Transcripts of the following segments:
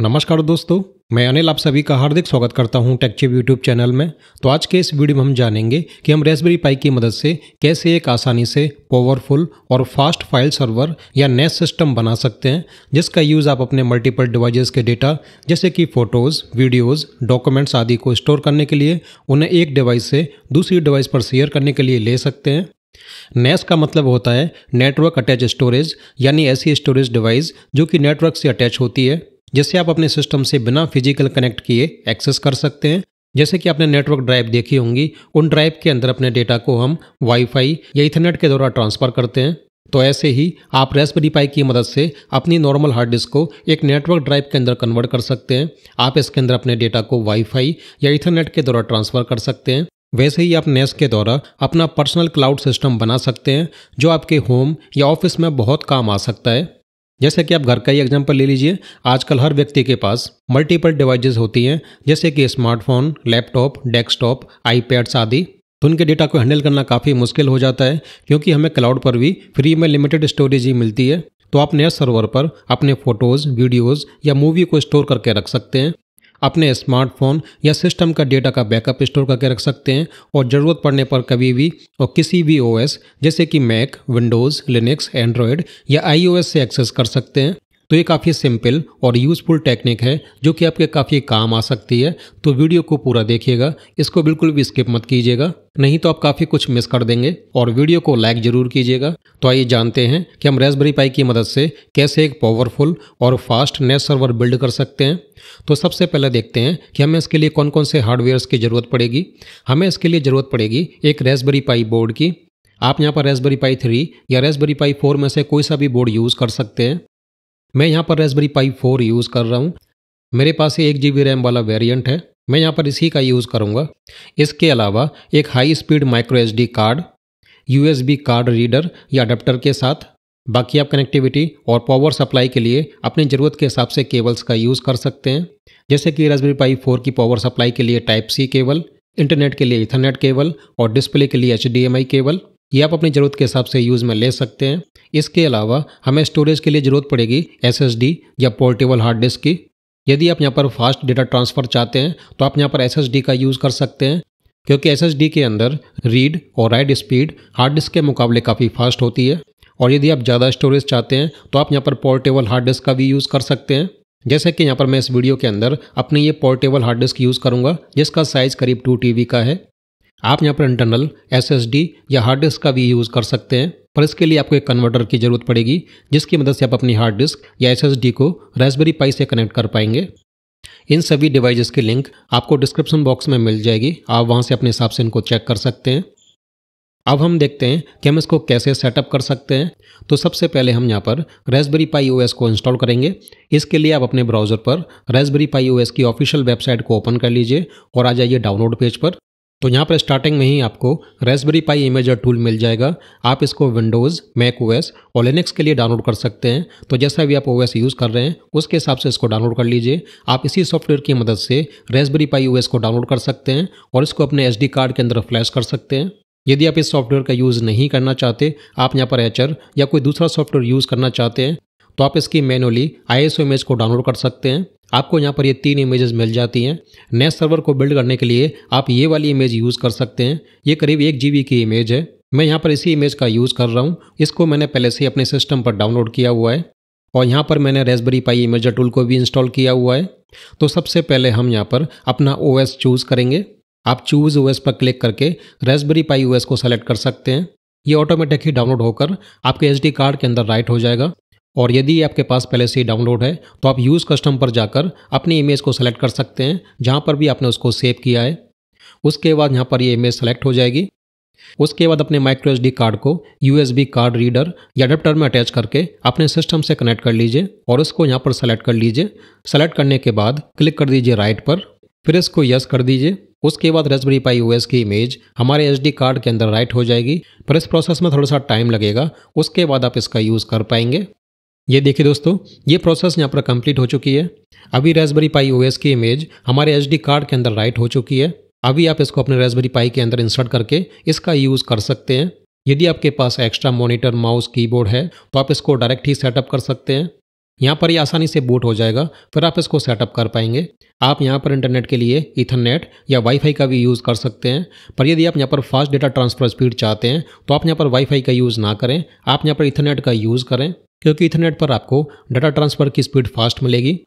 नमस्कार दोस्तों मैं अनिल आप सभी का हार्दिक स्वागत करता हूं टेकचिप यूट्यूब चैनल में तो आज के इस वीडियो में हम जानेंगे कि हम रेसबेरी पाई की मदद से कैसे एक आसानी से पावरफुल और फास्ट फाइल सर्वर या नेट सिस्टम बना सकते हैं जिसका यूज़ आप अपने मल्टीपल डिवाइसेस के डेटा जैसे कि फ़ोटोज़ वीडियोज़ डॉक्यूमेंट्स आदि को स्टोर करने के लिए उन्हें एक डिवाइस से दूसरी डिवाइस पर शेयर करने के लिए ले सकते हैं नेस का मतलब होता है नेटवर्क अटैच स्टोरेज यानी ऐसी स्टोरेज डिवाइस जो कि नेटवर्क से अटैच होती है जिसे आप अपने सिस्टम से बिना फिजिकल कनेक्ट किए एक्सेस कर सकते हैं जैसे कि आपने नेटवर्क ड्राइव देखी होंगी उन ड्राइव के अंदर अपने डेटा को हम वाईफाई या इथरनेट के द्वारा ट्रांसफ़र करते हैं तो ऐसे ही आप रेसबेरी पाई की मदद से अपनी नॉर्मल हार्ड डिस्क को एक नेटवर्क ड्राइव के अंदर कन्वर्ट कर सकते हैं आप इसके अंदर अपने डेटा को वाईफाई या इथरनेट के द्वारा ट्रांसफ़र कर सकते हैं वैसे ही आप नेस e के द्वारा अपना पर्सनल क्लाउड सिस्टम बना सकते हैं जो आपके होम या ऑफिस में बहुत काम आ सकता है जैसे कि आप घर का ही एग्जाम्पल ले लीजिए आजकल हर व्यक्ति के पास मल्टीपल डिवाइजेस होती हैं जैसे कि स्मार्टफोन लैपटॉप डेस्कटॉप आईपैड्स आदि तो उनके डेटा को हैंडल करना काफ़ी मुश्किल हो जाता है क्योंकि हमें क्लाउड पर भी फ्री में लिमिटेड स्टोरेज ही मिलती है तो आप नए सर्वर पर अपने फोटोज़ वीडियोज़ या मूवी को स्टोर करके रख सकते हैं अपने स्मार्टफोन या सिस्टम का डेटा का बैकअप स्टोर करके रख सकते हैं और ज़रूरत पड़ने पर कभी भी और किसी भी ओएस जैसे कि मैक विंडोज़ लिनक्स एंड्रॉयड या आईओएस से एक्सेस कर सकते हैं तो ये काफ़ी सिंपल और यूज़फुल टेक्निक है जो कि आपके काफ़ी काम आ सकती है तो वीडियो को पूरा देखिएगा इसको बिल्कुल भी स्किप मत कीजिएगा नहीं तो आप काफ़ी कुछ मिस कर देंगे और वीडियो को लाइक ज़रूर कीजिएगा तो आइए जानते हैं कि हम रेसबरी पाई की मदद से कैसे एक पावरफुल और फास्ट नेट सर्वर बिल्ड कर सकते हैं तो सबसे पहले देखते हैं कि हमें इसके लिए कौन कौन से हार्डवेयर्स की ज़रूरत पड़ेगी हमें इसके लिए ज़रूरत पड़ेगी एक रेसबरी पाई बोर्ड की आप यहाँ पर रेसबरी पाई थ्री या रेसबरी पाई फोर में से कोई सा भी बोर्ड यूज़ कर सकते हैं मैं यहाँ पर रेसबरी पाई फोर यूज़ कर रहा हूँ मेरे पास एक जी बी रैम वाला वेरियंट है मैं यहाँ पर इसी का यूज़ करूँगा इसके अलावा एक high speed micro H card B card reader या अडप्टर के साथ बाकी आप कनेक्टिविटी और पावर सप्लाई के लिए अपनी ज़रूरत के हिसाब से केबल्स का यूज़ कर सकते हैं जैसे कि रेसबरी पाई फोर की पावर सप्लाई के लिए टाइप सी केबल इंटरनेट के लिए इथरनेट केबल और डिस्प्ले के लिए एच केबल ये आप अपनी ज़रूरत के हिसाब से यूज़ में ले सकते हैं इसके अलावा हमें स्टोरेज के लिए ज़रूरत पड़ेगी एस या पोर्टेबल हार्ड डिस्क की यदि आप यहाँ पर फास्ट डेटा ट्रांसफ़र चाहते हैं तो आप यहाँ पर एस का यूज़ कर सकते हैं क्योंकि एस के अंदर रीड और राइट स्पीड हार्ड डिस्क के मुकाबले काफ़ी फास्ट होती है और यदि आप ज़्यादा स्टोरेज चाहते हैं तो आप यहाँ पर पोर्टेबल हार्ड डिस्क का भी यूज़ कर सकते हैं जैसे कि यहाँ पर मैं इस वीडियो के अंदर अपनी ये पोर्टेबल हार्ड डिस्क यूज़ करूँगा जिसका साइज़ करीब टू टी का है आप यहाँ पर इंटरनल एस या हार्ड डिस्क का भी यूज़ कर सकते हैं पर इसके लिए आपको एक कन्वर्टर की ज़रूरत पड़ेगी जिसकी मदद से आप अपनी हार्ड डिस्क या एस को रेसबेरी पाई से कनेक्ट कर पाएंगे इन सभी डिवाइसेस की लिंक आपको डिस्क्रिप्शन बॉक्स में मिल जाएगी आप वहाँ से अपने हिसाब से इनको चेक कर सकते हैं अब हम देखते हैं कि हम इसको कैसे सेटअप कर सकते हैं तो सबसे पहले हम यहाँ पर रेसबेरी पाई ओ को इंस्टॉल करेंगे इसके लिए आप अपने ब्राउज़र पर रेसबेरी पाई ओ की ऑफिशियल वेबसाइट को ओपन कर लीजिए और आ जाइए डाउनलोड पेज पर तो यहाँ पर स्टार्टिंग में ही आपको रेसबेरी पाई इमेजर टूल मिल जाएगा आप इसको विंडोज़ मैक ओएस और लिनक्स के लिए डाउनलोड कर सकते हैं तो जैसा भी आप ओएस यूज़ कर रहे हैं उसके हिसाब से इसको डाउनलोड कर लीजिए आप इसी सॉफ्टवेयर की मदद से रेसबेरी पाई ओएस को डाउनलोड कर सकते हैं और इसको अपने एच कार्ड के अंदर फ्लैश कर सकते हैं यदि आप इस सॉफ्टवेयर का यूज़ नहीं करना चाहते आप यहाँ पर एचर या कोई दूसरा सॉफ्टवेयर यूज़ करना चाहते हैं तो आप इसकी मैनुअली आई इमेज को डाउनलोड कर सकते हैं आपको यहाँ पर ये तीन इमेजेस मिल जाती हैं नए सर्वर को बिल्ड करने के लिए आप ये वाली इमेज यूज़ कर सकते हैं ये करीब एक जी की इमेज है मैं यहाँ पर इसी इमेज का यूज़ कर रहा हूँ इसको मैंने पहले से अपने सिस्टम पर डाउनलोड किया हुआ है और यहाँ पर मैंने रेसबरी पाई इमेजर टूल को भी इंस्टॉल किया हुआ है तो सबसे पहले हम यहाँ पर अपना ओ एस चूज़ करेंगे आप चूज़ ओ एस पर क्लिक करके रेसबरी पाई ओ एस को सेलेक्ट कर सकते हैं ये ऑटोमेटिक ही डाउनलोड होकर आपके एस डी कार्ड के अंदर राइट हो जाएगा और यदि आपके पास पहले से ही डाउनलोड है तो आप यूज़ कस्टम पर जाकर अपनी इमेज को सेलेक्ट कर सकते हैं जहाँ पर भी आपने उसको सेव किया है उसके बाद यहाँ पर ये इमेज सेलेक्ट हो जाएगी उसके बाद अपने माइक्रो एच कार्ड को यू कार्ड रीडर या अडेप्टर में अटैच करके अपने सिस्टम से कनेक्ट कर लीजिए और उसको यहाँ पर सेलेक्ट कर लीजिए सेलेक्ट करने के बाद क्लिक कर दीजिए राइट पर फिर इसको यस कर दीजिए उसके बाद रेसबरी पाई यूएस की इमेज हमारे एच कार्ड के अंदर राइट हो जाएगी पर इस प्रोसेस में थोड़ा सा टाइम लगेगा उसके बाद आप इसका यूज़ कर पाएंगे ये देखिए दोस्तों ये प्रोसेस यहाँ पर कंप्लीट हो चुकी है अभी रेसबरी पाई ओएस की इमेज हमारे एच कार्ड के अंदर राइट हो चुकी है अभी आप इसको अपने रेसबरी पाई के अंदर इंसर्ट करके इसका यूज़ कर सकते हैं यदि आपके पास एक्स्ट्रा मॉनिटर माउस कीबोर्ड है तो आप इसको डायरेक्ट ही सेटअप कर सकते हैं यहाँ पर ही आसानी से बूट हो जाएगा फिर आप इसको सेटअप कर पाएंगे आप यहाँ पर इंटरनेट के लिए इथरनेट या वाईफाई का भी यूज़ कर सकते हैं पर यदि आप यहाँ पर फास्ट डेटा ट्रांसफर स्पीड चाहते हैं तो आप यहाँ पर वाईफाई का यूज़ ना करें आप यहाँ पर इथरनेट का यूज़ करें क्योंकि इथरनेट पर आपको डाटा ट्रांसफ़र की स्पीड फास्ट मिलेगी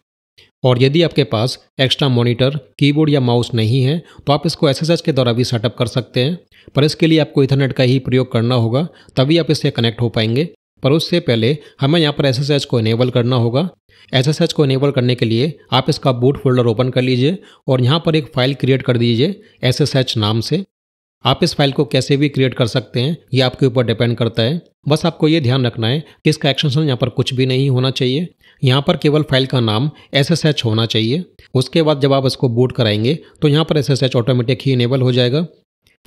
और यदि आपके पास एक्स्ट्रा मॉनिटर कीबोर्ड या माउस नहीं है तो आप इसको एस के द्वारा भी सेटअप कर सकते हैं पर इसके लिए आपको इथरनेट का ही प्रयोग करना होगा तभी आप इससे कनेक्ट हो पाएंगे पर उससे पहले हमें यहाँ पर एस को इनेबल करना होगा एस को इनेबल करने के लिए आप इसका बूट फोल्डर ओपन कर लीजिए और यहाँ पर एक फाइल क्रिएट कर दीजिए एस नाम से आप इस फाइल को कैसे भी क्रिएट कर सकते हैं ये आपके ऊपर डिपेंड करता है बस आपको ये ध्यान रखना है कि इसका एक्सटेंशन यहाँ पर कुछ भी नहीं होना चाहिए यहाँ पर केवल फाइल का नाम एस होना चाहिए उसके बाद जब आप इसको बूट कराएंगे तो यहाँ पर एस ऑटोमेटिक ही इनेबल हो जाएगा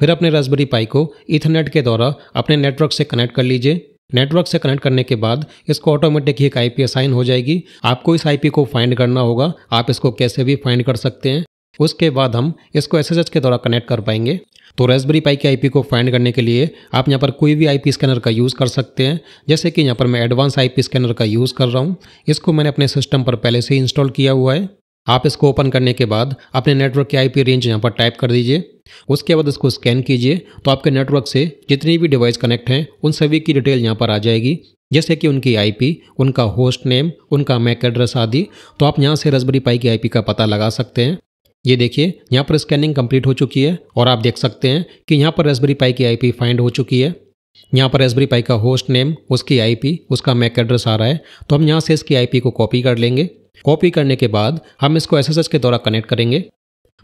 फिर अपने रसबरी पाई को इथरनेट के द्वारा अपने नेटवर्क से कनेक्ट कर लीजिए नेटवर्क से कनेक्ट करने के बाद इसको ऑटोमेटिक ही एक आईपी असाइन हो जाएगी आपको इस आईपी को फाइंड करना होगा आप इसको कैसे भी फाइंड कर सकते हैं उसके बाद हम इसको एस के द्वारा कनेक्ट कर पाएंगे तो रेसबरी पाई के आईपी को फाइंड करने के लिए आप यहाँ पर कोई भी आईपी स्कैनर का यूज़ कर सकते हैं जैसे कि यहाँ पर मैं एडवांस आईपी स्कैनर का यूज़ कर रहा हूँ इसको मैंने अपने सिस्टम पर पहले से इंस्टॉल किया हुआ है आप इसको ओपन करने के बाद अपने नेटवर्क की आईपी रेंज यहाँ पर टाइप कर दीजिए उसके बाद इसको स्कैन कीजिए तो आपके नेटवर्क से जितनी भी डिवाइस कनेक्ट हैं उन सभी की डिटेल यहाँ पर आ जाएगी जैसे कि उनकी आईपी, उनका होस्ट नेम उनका मैक एड्रेस आदि तो आप यहाँ से रसबरी पाई की आईपी का पता लगा सकते हैं ये देखिए यहाँ पर स्कैनिंग कंप्लीट हो चुकी है और आप देख सकते हैं कि यहाँ पर रेसबरी पाई की आईपी फाइंड हो चुकी है यहाँ पर रेसबरी पाई का होस्ट नेम उसकी आईपी उसका मैक एड्रेस आ रहा है तो हम यहाँ से इसकी आईपी को कॉपी कर लेंगे कॉपी करने के बाद हम इसको एस के द्वारा कनेक्ट करेंगे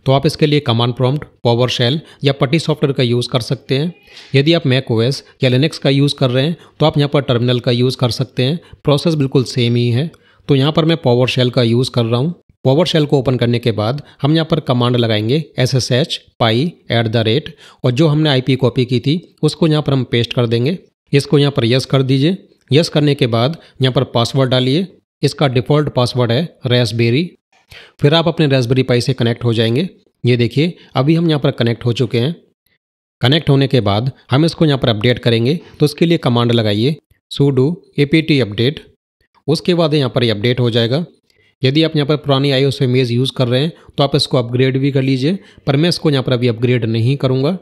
तो आप इसके लिए कमांड प्रॉम्प्ट पावर शेल या पट्टी सॉफ्टवेयर का यूज़ कर सकते हैं यदि आप मैक ओएस या लिनक्स का यूज़ कर रहे हैं तो आप यहाँ पर टर्मिनल का यूज़ कर सकते हैं प्रोसेस बिल्कुल सेम ही है तो यहाँ पर मैं पावर शेल का यूज़ कर रहा हूँ पावर शेल को ओपन करने के बाद हम यहाँ पर कमांड लगाएंगे S S H Pi at the rate और जो हमने आईपी कॉपी की थी उसको यहाँ पर हम पेस्ट कर देंगे इसको यहाँ पर यस कर दीजिए यस करने के बाद यहाँ पर पासवर्ड डालिए इसका डिफ़ॉल्ट पासवर्ड है रेसबेरी फिर आप अपने रेसबेरी पाई से कनेक्ट हो जाएंगे ये देखिए अभी हम यहाँ पर कनेक्ट हो चुके हैं कनेक्ट होने के बाद हम इसको यहाँ पर अपडेट करेंगे तो उसके लिए कमांड लगाइए sudo A P T update उसके बाद यहाँ पर अपडेट हो जाएगा यदि आप यहाँ पर पुरानी आई एस इमेज यूज़ कर रहे हैं तो आप इसको अपग्रेड भी कर लीजिए पर मैं इसको यहाँ पर अभी अपग्रेड नहीं करूँगा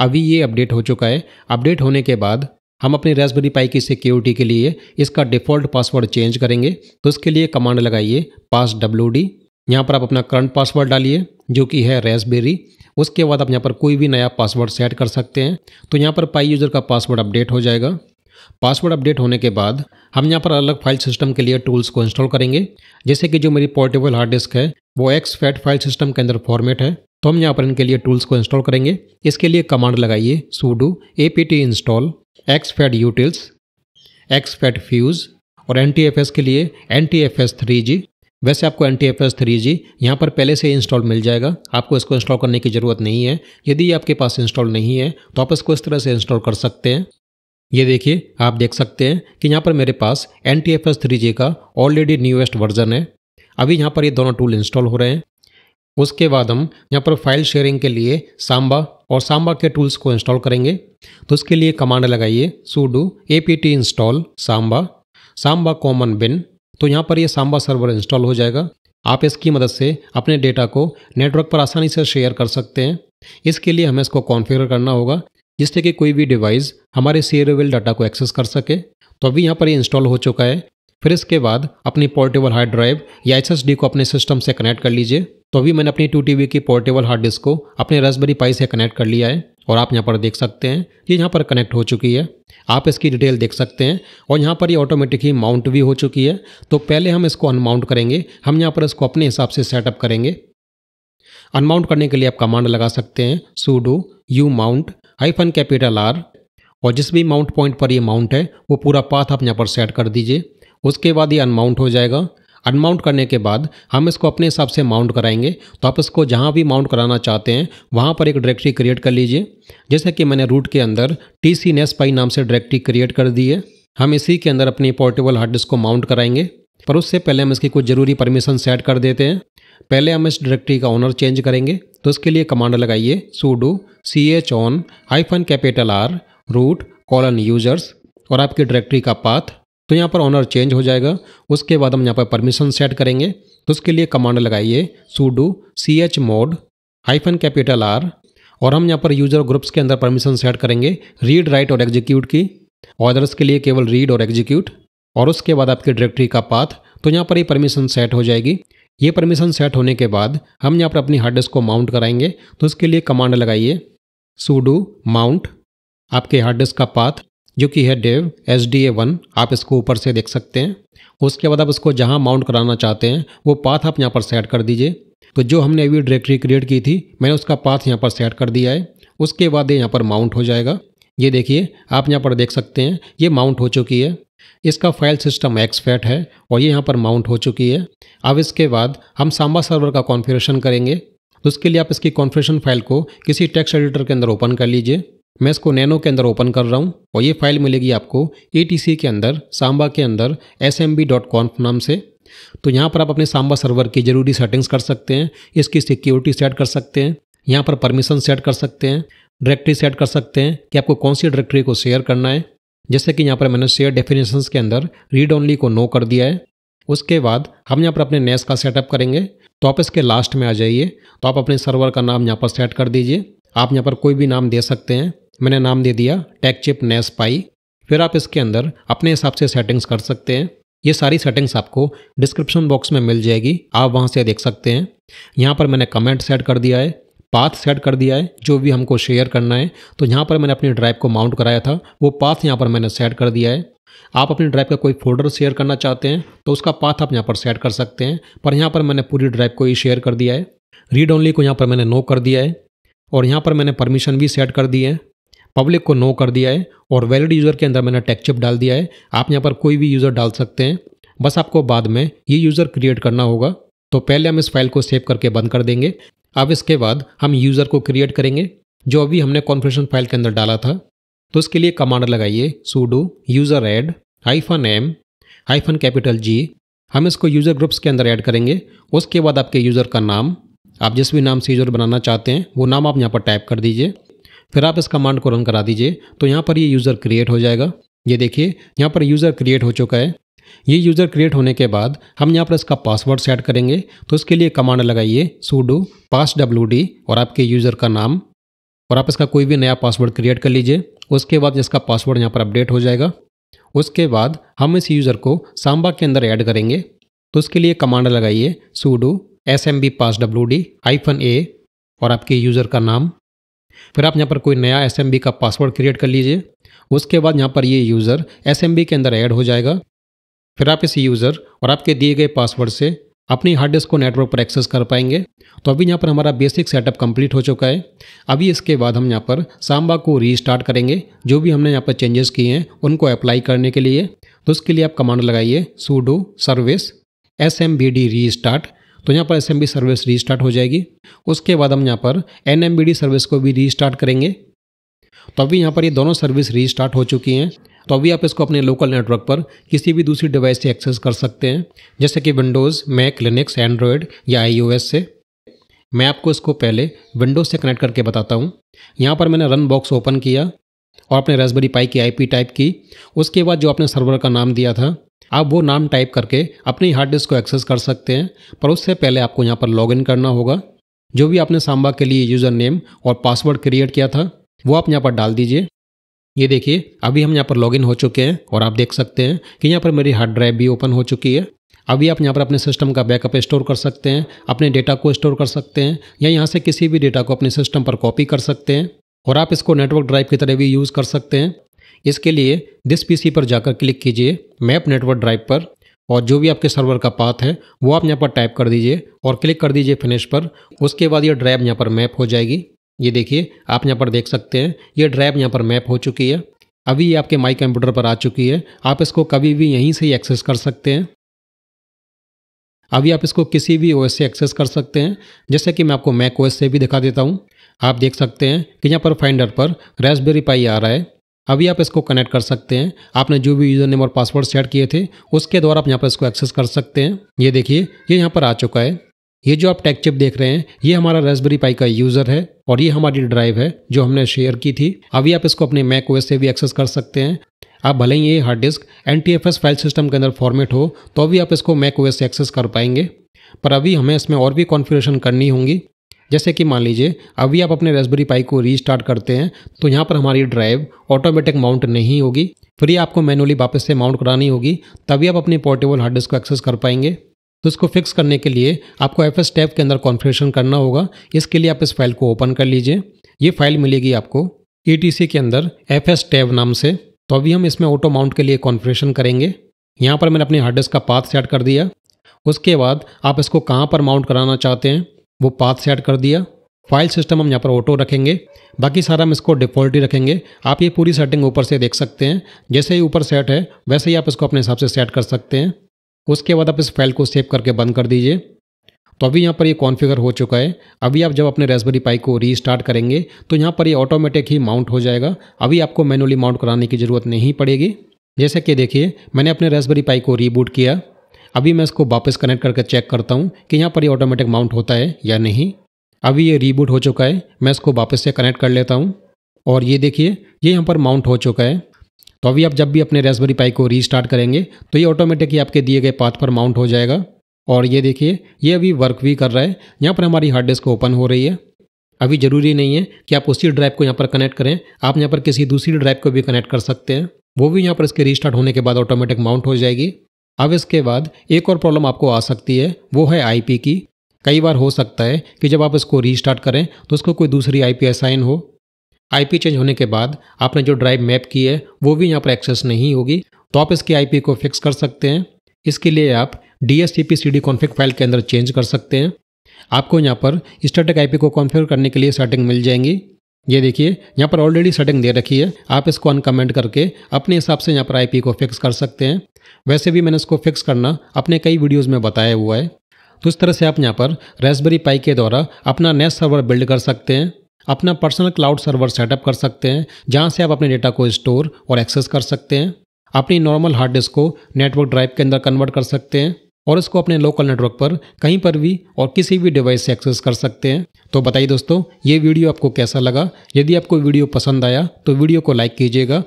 अभी ये अपडेट हो चुका है अपडेट होने के बाद हम अपने रेसबेरी पाई की सिक्योरिटी के लिए इसका डिफ़ॉल्ट पासवर्ड चेंज करेंगे तो इसके लिए कमांड लगाइए पास डब्ल्यू डी यहाँ पर आप अपना करंट पासवर्ड डालिए जो कि है रेसबेरी उसके बाद आप यहाँ पर कोई भी नया पासवर्ड सेट कर सकते हैं तो यहाँ पर पाई यूज़र का पासवर्ड अपडेट हो जाएगा पासवर्ड अपडेट होने के बाद हम यहाँ पर अलग फाइल सिस्टम के लिए टूल्स को इंस्टॉल करेंगे जैसे कि जो मेरी पोर्टेबल हार्ड डिस्क है वो एक्स फैट फाइल सिस्टम के अंदर फॉर्मेट है तो हम यहाँ पर इनके लिए टूल्स को इंस्टॉल करेंगे इसके लिए कमांड लगाइए sudo A P T install X fat utils X fat fuse और एन टी एफ एस के लिए N T F S three G वैसे आपको N T F S three G यहाँ पर पहले से इंस्टॉल मिल जाएगा आपको इसको इंस्टॉल करने की ज़रूरत नहीं है यदि आपके पास इंस्टॉल नहीं है तो आप इसको इस तरह से इंस्टॉल कर सकते हैं ये देखिए आप देख सकते हैं कि यहाँ पर मेरे पास N T F S three G का ऑलरेडी न्यूएस्ट वर्जन है अभी यहाँ पर ये दोनों टूल इंस्टॉल हो रहे हैं उसके बाद हम यहाँ पर फाइल शेयरिंग के लिए सांबा और सांबा के टूल्स को इंस्टॉल करेंगे तो उसके लिए कमांड लगाइए do A P T install Samba Samba common bin तो यहाँ पर ये सांबा सर्वर इंस्टॉल हो जाएगा आप इसकी मदद से अपने डेटा को नेटवर्क पर आसानी से शेयर कर सकते हैं इसके लिए हमें इसको कॉन्फ़िगर करना होगा जिससे कि कोई भी डिवाइस हमारे सीरियल डाटा को एक्सेस कर सके तो अभी यहाँ पर ये इंस्टॉल हो चुका है फिर इसके बाद अपनी पोर्टेबल हार्ड ड्राइव या एस को अपने सिस्टम से कनेक्ट कर लीजिए तो अभी मैंने अपनी टू टी की पोर्टेबल हार्ड डिस्क को अपने रसबरी पाई से कनेक्ट कर लिया है और आप यहाँ पर देख सकते हैं ये यहाँ पर कनेक्ट हो चुकी है आप इसकी डिटेल देख सकते हैं और यहाँ पर ये ऑटोमेटिक ही माउंट भी हो चुकी है तो पहले हम इसको अनमाउंट करेंगे हम यहाँ पर इसको अपने हिसाब से सेटअप करेंगे अनमाउंट करने के लिए आप कमांड लगा सकते हैं sudo U mount hyphen capital R और जिस भी माउंट पॉइंट पर ये माउंट है वो पूरा पाथ आप यहाँ पर सेट कर दीजिए उसके बाद ये अनमाउंट हो जाएगा अनमाउंट करने के बाद हम इसको अपने हिसाब से माउंट कराएंगे तो आप इसको जहाँ भी माउंट कराना चाहते हैं वहाँ पर एक डायरेक्टरी क्रिएट कर लीजिए जैसे कि मैंने रूट के अंदर टी सी नेस पाई नाम से डायरेक्टरी क्रिएट कर दी है हम इसी के अंदर अपनी पोर्टेबल हार्ड डिस्क को माउंट कराएंगे पर उससे पहले हम इसकी कुछ ज़रूरी परमिशन सेट कर देते हैं पहले हम इस डायरेक्टरी का ओनर चेंज करेंगे तो इसके लिए कमांड लगाइए sudo C H on hyphen capital R root colon users और आपकी डायरेक्टरी का पाथ तो यहाँ पर ऑनर चेंज हो जाएगा उसके बाद हम यहाँ पर परमिशन सेट करेंगे तो उसके लिए कमांड लगाइए sudo C H mod hyphen capital R और हम यहाँ पर यूजर ग्रुप्स के अंदर परमिशन सेट करेंगे रीड राइट और एग्जीक्यूट की ऑर्डर्स के लिए केवल रीड और एग्जीक्यूट और उसके बाद आपकी डायरेक्टरी का पाथ तो यहाँ पर ही परमिशन सेट हो जाएगी ये परमिशन सेट होने के बाद हम यहाँ पर अपनी हार्ड डिस्क को माउंट कराएंगे तो उसके लिए कमांड लगाइए सूडो माउंट आपके हार्ड डिस्क का पाथ जो कि है dev H D A one आप इसको ऊपर से देख सकते हैं उसके बाद आप इसको जहाँ माउंट कराना चाहते हैं वो पाथ आप यहाँ पर सेट कर दीजिए तो जो हमने अभी डायरेक्टरी क्रिएट की थी मैंने उसका पाथ यहाँ पर सेट कर दिया है उसके बाद ये यहाँ पर माउंट हो जाएगा ये देखिए आप यहाँ पर देख सकते हैं ये माउंट हो चुकी है इसका फाइल सिस्टम एक्सफैट है और ये यहाँ पर माउंट हो चुकी है अब इसके बाद हम सांबा सर्वर का कॉन्फ़िगरेशन करेंगे तो उसके लिए आप इसकी कॉन्फ़िगरेशन फाइल को किसी टेक्स्ट एडिटर के अंदर ओपन कर लीजिए मैं इसको नैनो के अंदर ओपन कर रहा हूँ और ये फाइल मिलेगी आपको ए e के अंदर सांबा के अंदर एस नाम से तो यहाँ पर आप अपने सांबा सर्वर की जरूरी सेटिंग्स कर सकते हैं इसकी सिक्योरिटी सेट कर सकते हैं यहाँ पर परमिशन सेट कर सकते हैं डायरेक्टरी सेट कर सकते हैं कि आपको कौन सी डायरेक्टरी को शेयर करना है जैसे कि यहाँ पर मैंने शेयर डेफिनेशंस के अंदर रीड ओनली को नो कर दिया है उसके बाद हम यहाँ पर अपने नेस का सेटअप करेंगे तो आप इसके लास्ट में आ जाइए तो आप अपने सर्वर का नाम यहाँ पर सेट कर दीजिए आप यहाँ पर कोई भी नाम दे सकते हैं मैंने नाम दे दिया टेक चिप नेस पाई फिर आप इसके अंदर अपने हिसाब से सेटिंग्स कर सकते हैं ये सारी सेटिंग्स आपको डिस्क्रिप्शन बॉक्स में मिल जाएगी आप वहाँ से देख सकते हैं यहाँ पर मैंने कमेंट सेट कर दिया है पाथ सेट कर दिया है जो भी हमको शेयर करना है तो यहाँ पर मैंने अपनी ड्राइव को माउंट कराया था वो पाथ यहाँ पर मैंने सेट कर दिया है आप अपनी ड्राइव का कोई फोल्डर शेयर करना चाहते हैं तो उसका पाथ आप यहाँ पर सेट कर सकते हैं पर यहाँ पर मैंने पूरी ड्राइव को ही शेयर कर दिया है रीड ओनली को यहाँ पर मैंने नो कर दिया है और यहाँ पर मैंने परमिशन भी सेट कर दी है पब्लिक को नो कर दिया है और वैलिड यूज़र के अंदर मैंने टेक्चिप डाल दिया है आप यहाँ पर कोई भी यूज़र डाल सकते हैं बस आपको बाद में ये यूज़र क्रिएट करना होगा तो पहले हम इस फाइल को सेव करके बंद कर देंगे अब इसके बाद हम यूज़र को क्रिएट करेंगे जो अभी हमने कॉन्फ्रेशन फाइल के अंदर डाला था तो उसके लिए कमांड लगाइए sudo user add hyphen M hyphen capital G हम इसको यूज़र ग्रुप्स के अंदर ऐड करेंगे उसके बाद आपके यूज़र का नाम आप जिस भी नाम से यूज़र बनाना चाहते हैं वो नाम आप यहाँ पर टाइप कर दीजिए फिर आप इस कमांड को रन करा दीजिए तो यहाँ पर ये यूज़र क्रिएट हो जाएगा ये देखिए यहाँ पर यूज़र क्रिएट हो चुका है ये यूज़र क्रिएट होने के बाद हम यहाँ पर इसका पासवर्ड सेट करेंगे तो इसके लिए कमांड लगाइए सूडो पास डब्ल्यू डी और आपके यूज़र का नाम और आप इसका कोई भी नया पासवर्ड क्रिएट कर लीजिए उसके बाद इसका पासवर्ड यहाँ पर अपडेट हो जाएगा उसके बाद हम इस यूज़र को सांबा के अंदर ऐड करेंगे तो उसके लिए कमांड लगाइए sudo S M B pass W D hyphen A और आपके यूज़र का नाम फिर आप यहाँ पर कोई नया एस एम बी का पासवर्ड क्रिएट कर लीजिए उसके बाद यहाँ पर ये यूज़र एस एम बी के अंदर ऐड हो जाएगा फिर आप इस यूज़र और आपके दिए गए पासवर्ड से अपनी हार्ड डिस्क को नेटवर्क पर एक्सेस कर पाएंगे तो अभी यहाँ पर हमारा बेसिक सेटअप कंप्लीट हो चुका है अभी इसके बाद हम यहाँ पर सांबा को रीस्टार्ट करेंगे जो भी हमने यहाँ पर चेंजेस किए हैं उनको अप्लाई करने के लिए तो उसके लिए आप कमांड लगाइए sudo service S M B D start तो यहाँ पर S M B service restart हो जाएगी उसके बाद हम यहाँ पर N M B D service को भी रीस्टार्ट करेंगे तो अभी यहाँ पर ये दोनों सर्विस रीस्टार्ट हो चुकी हैं तो अभी आप इसको अपने लोकल नेटवर्क पर किसी भी दूसरी डिवाइस से एक्सेस कर सकते हैं जैसे कि विंडोज़ मैक लिनक्स एंड्रॉयड या आईओएस से मैं आपको इसको पहले विंडोज़ से कनेक्ट करके बताता हूँ यहाँ पर मैंने रन बॉक्स ओपन किया और अपने रसबरी पाई की आईपी टाइप की उसके बाद जो आपने सर्वर का नाम दिया था आप वो नाम टाइप करके अपनी हार्ड डिस्क को एक्सेस कर सकते हैं पर उससे पहले आपको यहाँ पर लॉगिन करना होगा जो भी आपने सांबा के लिए यूज़र नेम और पासवर्ड क्रिएट किया था वो आप यहाँ पर डाल दीजिए ये देखिए अभी हम यहाँ पर लॉगिन हो चुके हैं और आप देख सकते हैं कि यहाँ पर मेरी हार्ड ड्राइव भी ओपन हो चुकी है अभी आप यहाँ पर अपने सिस्टम का बैकअप स्टोर कर सकते हैं अपने डेटा को स्टोर कर सकते हैं या यहाँ से किसी भी डेटा को अपने सिस्टम पर कॉपी कर सकते हैं और आप इसको नेटवर्क ड्राइव की तरह भी यूज़ कर सकते हैं इसके लिए दिस पीसी पर जाकर क्लिक कीजिए मैप नेटवर्क ड्राइव पर और जो भी आपके सर्वर का पाथ है वो आप यहाँ पर टाइप कर दीजिए और क्लिक कर दीजिए फिनिश पर उसके बाद ये ड्राइव यहाँ पर मैप हो जाएगी ये देखिए आप यहाँ पर देख सकते हैं ये ड्राइव यहाँ पर मैप हो चुकी है अभी ये आपके माई कंप्यूटर पर आ चुकी है आप इसको कभी भी यहीं से ही एक्सेस कर सकते हैं अभी आप इसको किसी भी ओएस से एक्सेस कर सकते हैं जैसे कि मैं आपको मैक ओएस से भी दिखा देता हूँ आप देख सकते हैं कि यहाँ पर फाइंडर पर रेसबेरी पाई आ रहा है अभी आप इसको कनेक्ट कर सकते हैं आपने जो भी यूज़र नेम और पासवर्ड सेट किए थे उसके द्वारा आप यहाँ पर इसको एक्सेस कर सकते हैं ये देखिए ये यहाँ पर आ चुका है ये जो आप टेक चिप देख रहे हैं ये हमारा रेसबेरी पाई का यूजर है और ये हमारी ड्राइव है जो हमने शेयर की थी अभी आप इसको अपने मैक ओएस से भी एक्सेस कर सकते हैं आप भले ही ये hard disk N file system के अंदर फॉर्मेट हो तो अभी आप इसको मैक ओएस से एक्सेस कर पाएंगे पर अभी हमें इसमें और भी कॉन्फिग्रेशन करनी होंगी जैसे कि मान लीजिए अभी आप अपने रेसबरी पाई को रीस्टार्ट करते हैं तो यहाँ पर हमारी ड्राइव ऑटोमेटिक माउंट नहीं होगी फिर आपको मैनुअली वापस से माउंट करानी होगी तभी आप अपने पोर्टेबल हार्ड डिस्क को एक्सेस कर पाएंगे तो इसको फिक्स करने के लिए आपको एफ एस टैब के अंदर कॉन्फ़िगरेशन करना होगा इसके लिए आप इस फाइल को ओपन कर लीजिए ये फाइल मिलेगी आपको ई के अंदर एफ एस टैब नाम से तो अभी हम इसमें ऑटो माउंट के लिए कॉन्फ़िगरेशन करेंगे यहाँ पर मैंने अपने हार्ड डिस्क का पाथ सेट कर दिया उसके बाद आप इसको कहाँ पर माउंट कराना चाहते हैं वो पाथ सेट कर दिया फाइल सिस्टम हम यहाँ पर ऑटो रखेंगे बाकी सारा हम इसको डिफ़ॉल्ट ही रखेंगे आप ये पूरी सेटिंग ऊपर से देख सकते हैं जैसे ही ऊपर सेट है वैसे ही आप इसको अपने हिसाब से सेट कर सकते हैं उसके बाद आप इस फाइल को सेव करके बंद कर दीजिए तो अभी यहाँ पर ये कॉन्फ़िगर हो चुका है अभी आप जब अपने रेसबरी पाई को रीस्टार्ट करेंगे तो यहाँ पर ये ऑटोमेटिक ही माउंट हो जाएगा अभी आपको मैनुअली माउंट कराने की ज़रूरत नहीं पड़ेगी जैसे कि देखिए मैंने अपने रेसबरी पाई को रीबूट किया अभी मैं इसको वापस कनेक्ट करके चेक करता हूँ कि यहाँ पर ये ऑटोमेटिक माउंट होता है या नहीं अभी ये रीबूट हो चुका है मैं इसको वापस से कनेक्ट कर लेता हूँ और ये देखिए ये यहाँ पर माउंट हो चुका है तो अभी आप जब भी अपने रेसबरी पाई को रीस्टार्ट करेंगे तो ये ऑटोमेटिकली आपके दिए गए पाथ पर माउंट हो जाएगा और ये देखिए ये अभी वर्क भी कर रहा है यहाँ पर हमारी हार्ड डिस्क ओपन हो रही है अभी ज़रूरी नहीं है कि आप उसी ड्राइव को यहाँ पर कनेक्ट करें आप यहाँ पर किसी दूसरी ड्राइव को भी कनेक्ट कर सकते हैं वो भी यहाँ पर इसके रीस्टार्ट होने के बाद ऑटोमेटिक माउंट हो जाएगी अब इसके बाद एक और प्रॉब्लम आपको आ सकती है वो है आईपी की कई बार हो सकता है कि जब आप इसको रीस्टार्ट करें तो उसको कोई दूसरी आईपी असाइन हो आईपी चेंज होने के बाद आपने जो ड्राइव मैप की है वो भी यहाँ पर एक्सेस नहीं होगी तो आप इसकी आईपी को फिक्स कर सकते हैं इसके लिए आप D S T P C D config file के अंदर चेंज कर सकते हैं आपको यहाँ पर स्टैटिक आई को कॉन्फिक करने के लिए सेटिंग मिल जाएंगी ये देखिए यहाँ पर ऑलरेडी सेटिंग दे रखी है आप इसको अनकमेंट करके अपने हिसाब से यहाँ पर आईपी को फिक्स कर सकते हैं वैसे भी मैंने इसको फिक्स करना अपने कई वीडियोज़ में बताया हुआ है तो इस तरह से आप यहाँ पर रेसबरी पाई के द्वारा अपना नेस्ट सर्वर बिल्ड कर सकते हैं अपना पर्सनल क्लाउड सर्वर सेटअप कर सकते हैं जहाँ से आप अपने डेटा को स्टोर और एक्सेस कर सकते हैं अपनी नॉर्मल हार्ड डिस्क को नेटवर्क ड्राइव के अंदर कन्वर्ट कर सकते हैं और इसको अपने लोकल नेटवर्क पर कहीं पर भी और किसी भी डिवाइस से एक्सेस कर सकते हैं तो बताइए दोस्तों ये वीडियो आपको कैसा लगा यदि आपको वीडियो पसंद आया तो वीडियो को लाइक कीजिएगा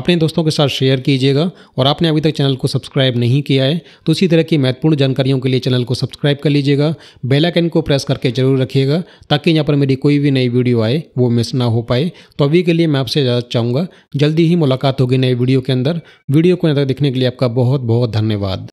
अपने दोस्तों के साथ शेयर कीजिएगा और आपने अभी तक चैनल को सब्सक्राइब नहीं किया है तो इसी तरह की महत्वपूर्ण जानकारियों के लिए चैनल को सब्सक्राइब कर लीजिएगा बेल आइकन को प्रेस करके जरूर रखिएगा ताकि यहाँ पर मेरी कोई भी नई वीडियो आए वो मिस ना हो पाए तो अभी के लिए मैं आपसे इजाज़त चाहूँगा जल्दी ही मुलाकात होगी नई वीडियो के अंदर वीडियो को यहाँ तक देखने के लिए आपका बहुत बहुत धन्यवाद